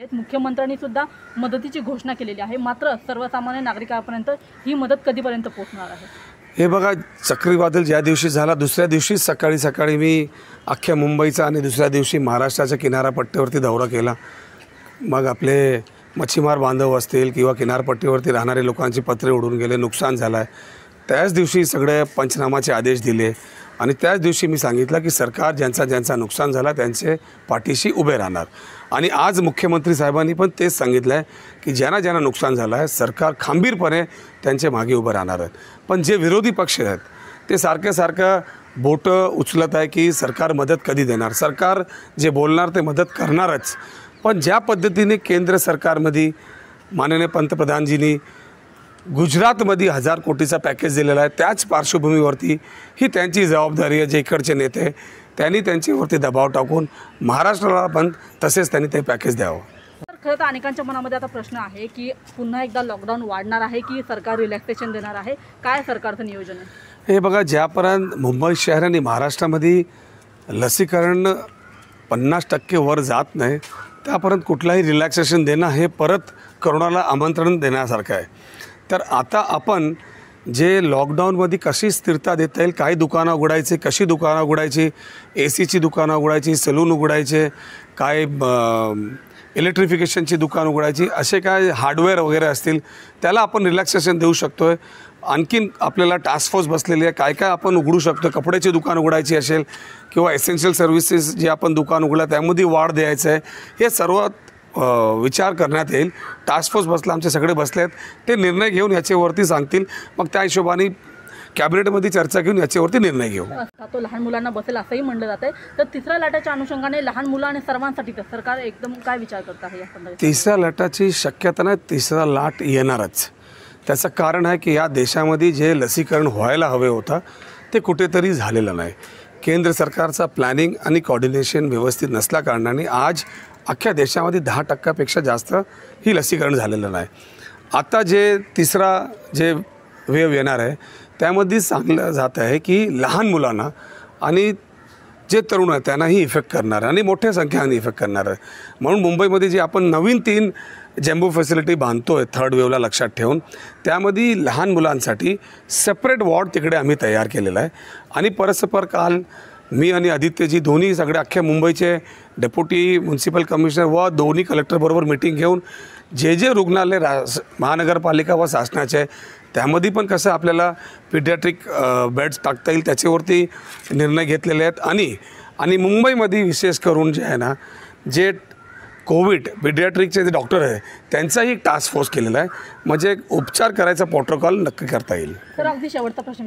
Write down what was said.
मुख्यमंत्र्यांनी सुद्धा मदतीची घोषणा केलेली आहे मात्र सर्वसामान्य नागरिकांपर्यंत ही मदत कधीपर्यंत पोहोचणार आहे हे बघा चक्रीवादळ ज्या दिवशी झाला दुसऱ्या दिवशी सकाळी सकाळी मी अख्ख्या मुंबईचा आणि दुसऱ्या दिवशी महाराष्ट्राच्या किनारापट्टीवरती दौरा केला मग आपले मच्छीमार बांधव असतील किंवा किनारपट्टीवरती राहणारे लोकांची पत्रे उडून गेले नुकसान झालं आहे त्याच दिवशी सगळे पंचनामाचे आदेश दिले आणि त्याच दिवशी मी सांगितलं की सरकार ज्यांचा ज्यांचा नुकसान झाला त्यांचे पाठीशी उभे राहणार आणि आज मुख्यमंत्री साहेबांनी पण तेच सांगितलं आहे की ज्यांना ज्यांना नुकसान झालं आहे सरकार खांबीरपणे त्यांचे मागे उभं राहणार आहेत पण जे विरोधी पक्ष आहेत ते सारख्या सारखं बोटं उचलत आहे की सरकार मदत कधी देणार सरकार जे बोलणार ते मदत करणारच पण ज्या पद्धतीने केंद्र सरकारमध्ये माननीय पंतप्रधानजींनी गुजरातमध्ये हजार कोटीचा पॅकेज दिलेला आहे त्याच पार्श्वभूमीवरती ही त्यांची जबाबदारी आहे जे इकडचे नेते त्यांनी त्यांच्यावरती दबाव टाकून महाराष्ट्राला पण तसेच त्यांनी ते पॅकेज द्यावं खरं तर अनेकांच्या मनामध्ये आता प्रश्न आहे की पुन्हा एकदा लॉकडाऊन वाढणार आहे की सरकार रिलॅक्सेशन देणार आहे काय सरकारचं नियोजन आहे हे बघा ज्यापर्यंत मुंबई शहर आणि महाराष्ट्रामध्ये लसीकरण पन्नास टक्के वर जात नाही त्यापर्यंत कुठलाही रिलॅक्सेशन देणं हे परत करोनाला आमंत्रण देण्यासारखं आहे तर आता आपण जे लॉकडाऊनमध्ये कशी स्थिरता देता येईल काय दुकानं उघडायची कशी दुकानं उघडायची ए सीची दुकानं उघडायची सलून उघडायचे काय इलेक्ट्रिफिकेशनची दुकान उघडायची असे काय हार्डवेअर वगैरे असतील त्याला आपण रिलॅक्सेशन देऊ शकतो आहे आणखीन आपल्याला टास्क फोर्स बसलेली आहे काय काय आपण उघडू शकतो कपड्याची दुकान उघडायची असेल किंवा एसेन्शियल सर्व्हिसेस जे आपण दुकान उघडलं त्यामध्ये वाढ द्यायचं आहे हे सर्वात विचार करण्यात येईल टास्क फोर्स बसला आमचे सगळे बसले आहेत ते निर्णय घेऊन याच्यावरती सांगतील मग त्या हिशोबाने कॅबिनेटमध्ये चर्चा घेऊन याच्यावरती निर्णय घेऊ तो लहान मुलांना बसेल असंही म्हणलं जात आहे तर तिसऱ्या लाटाच्या अनुषंगाने लहान मुलं आणि सर्वांसाठी सरकार एकदम काय विचार करत आहे तिसऱ्या लाटाची शक्यता नाही तिसरा लाट येणारच त्याचं कारण आहे की या देशामध्ये जे लसीकरण व्हायला हवे होता ते कुठेतरी झालेलं नाही केंद्र सरकारचा प्लॅनिंग आणि कॉर्डिनेशन व्यवस्थित नसल्या कारणाने आज अख्ख्या देशामध्ये दहा टक्क्यापेक्षा जास्त ही लसीकरण झालेलं नाही आता जे तिसरा जे वेव येणार आहे त्यामध्ये सांगलं जात आहे की लहान मुलांना आणि जे तरुण आहे त्यांनाही इफेक्ट करणार आहे आणि मोठ्या संख्येने इफेक्ट करणार आहे म्हणून मुंबईमध्ये जे आपण नवीन तीन जेम्बो फॅसिलिटी बांधतो आहे थर्ड वेवला लक्षात ठेवून त्यामध्ये लहान मुलांसाठी सेपरेट वॉर्ड तिकडे आम्ही तयार केलेला आहे आणि परस्पर काल मी आणि आदित्यजी दोन्ही सगळे अख्ख्या मुंबईचे डेप्युटी म्युन्सिपल कमिशनर व दोन्ही कलेक्टरबरोबर मिटिंग घेऊन जे जे रुग्णालय रा महानगरपालिका व शासनाचे त्यामध्ये पण कसं आपल्याला पिडियाट्रिक बेड्स टाकता येईल त्याच्यावरती निर्णय घेतलेले आहेत आणि आणि मुंबईमध्ये विशेष करून जे आहे ना जे कोविड पिडियाट्रिकचे जे डॉक्टर आहे त्यांचाही टास्क फोर्स केलेला आहे म्हणजे उपचार करायचा प्रोटोकॉल नक्की करता येईल तर अगदी शेवटचा प्रश्न